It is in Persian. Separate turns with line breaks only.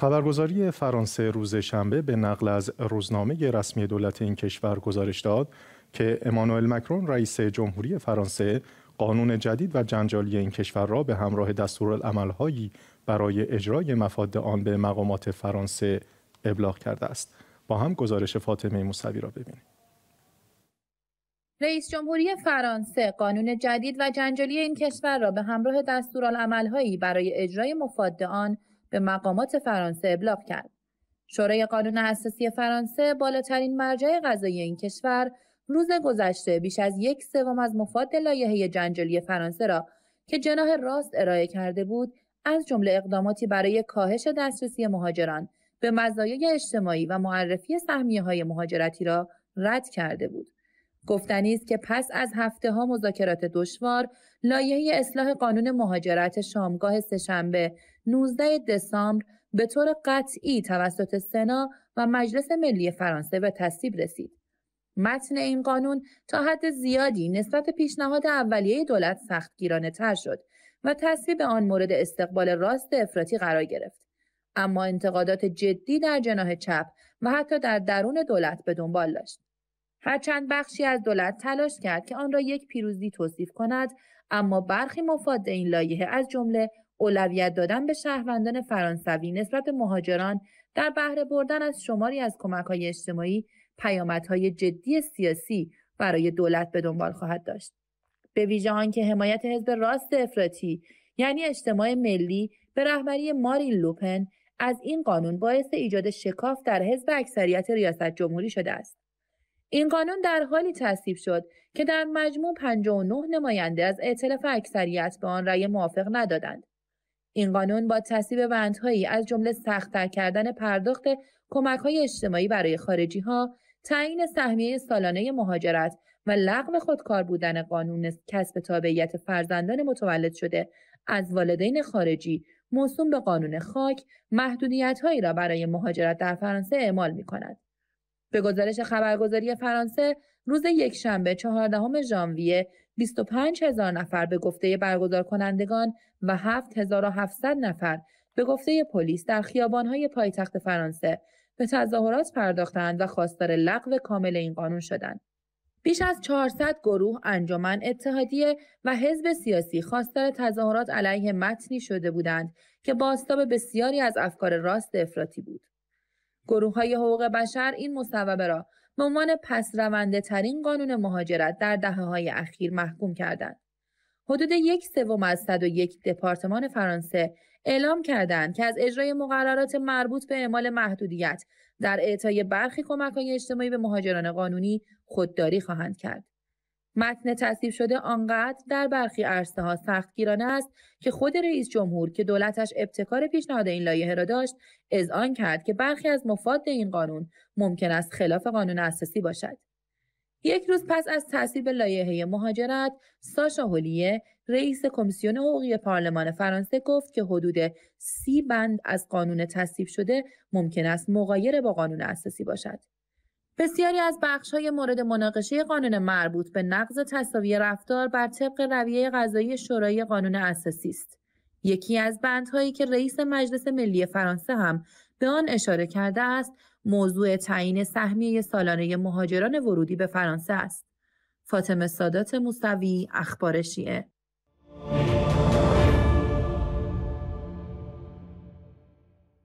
خبرگزاری فرانسه روز شنبه به نقل از روزنامه رسمی دولت این کشور گزارش داد که امانوئل مکرون رئیس جمهوری فرانسه قانون جدید و جنجالی این کشور را به همراه دستورالعملهایی برای اجرای مفاد آن به مقامات فرانسه ابلاغ کرده است. با هم گزارش فاطمه موسوی را ببینیم. رئیس جمهوری فرانسه قانون جدید و جنجالی این کشور را به همراه دستورالعملهایی برای اجرای مفاد آن به مقامات فرانسه ابلاغ کرد. شورای قانون اساسی فرانسه بالاترین مرجع قضایی این کشور روز گذشته بیش از یک سوم از مفاد لایه جنجالی فرانسه را که جناه راست ارائه کرده بود از جمله اقداماتی برای کاهش دسترسی مهاجران به مزایای اجتماعی و معرفی سهمیه های مهاجرتی را رد کرده بود. گفتنی است که پس از هفته ها مذاکرات دشوار لایحه اصلاح قانون مهاجرت شامگاه سهشنبه 19 دسامبر به طور قطعی توسط سنا و مجلس ملی فرانسه به تصویب رسید. متن این قانون تا حد زیادی نسبت پیشنهاد اولیه دولت سختگیرانه تر شد و تصویب آن مورد استقبال راست افراطی قرار گرفت. اما انتقادات جدی در جناه چپ و حتی در درون دولت به دنبال داشت. هرچند بخشی از دولت تلاش کرد که آن را یک پیروزی توصیف کند اما برخی مفاد این لایحه از جمله اولویت دادن به شهروندان فرانسوی نسبت به مهاجران در بهره بردن از شماری از های اجتماعی پیامدهای جدی سیاسی برای دولت به دنبال خواهد داشت به ویژه آنکه حمایت حزب راست افراطی یعنی اجتماع ملی به رهبری مارین لوپن از این قانون باعث ایجاد شکاف در حزب اکثریت ریاست جمهوری شده است این قانون در حالی تصویب شد که در مجموع 59 نماینده از ائتلاف اکثریت به آن رأی موافق ندادند. این قانون با تصویب بندهایی از جمله سختتر کردن پرداخت کمک های اجتماعی برای خارجی ها، تعیین سهمیه سالانه مهاجرت و لغو خودکار بودن قانون کسب تابعیت فرزندان متولد شده از والدین خارجی موسوم به قانون خاک محدودیت هایی را برای مهاجرت در فرانسه اعمال می کند. به گزارش خبرگزاری فرانسه روز یکشنبه چهاردهم ژانویه 25 هزار نفر به گفته برگزار کنندگان و 7700 نفر به گفته پلیس در خیابانهای پایتخت فرانسه به تظاهرات پرداختند و خواستار لغو کامل این قانون شدند. بیش از 400 گروه، انجمن، اتحادیه و حزب سیاسی خواستار تظاهرات علیه متنی شده بودند که باستاب بسیاری از افکار راست افراطی بود. گروه های حقوق بشر این مصوبه را به عنوان پس رونده ترین قانون مهاجرت در دهه های اخیر محکوم کردند. حدود یک سوم از 101 دپارتمان فرانسه اعلام کردند که از اجرای مقررات مربوط به اعمال محدودیت در اعطای برخی های اجتماعی به مهاجران قانونی خودداری خواهند کرد. متن تصیب شده آنقدر در برخی عرصه ها سختگیرانه است که خود رئیس جمهور که دولتش ابتکار پیشنهاد این لایحه را داشت آن کرد که برخی از مفاد این قانون ممکن است خلاف قانون اساسی باشد یک روز پس از تصویب لایحه مهاجرت ساشا هولیه رئیس کمیسیون حقوقی پارلمان فرانسه گفت که حدود سی بند از قانون تصویب شده ممکن است مغایر با قانون اساسی باشد بسیاری از بخش های مورد مناقشه قانون مربوط به نقض تصاوی رفتار بر طبق رویه قضایی شورای قانون اساسی است. یکی از بندهایی که رئیس مجلس ملی فرانسه هم به آن اشاره کرده است، موضوع تعیین سهمیه سالانه مهاجران ورودی به فرانسه است. فاطمه سادات موسوی، اخبار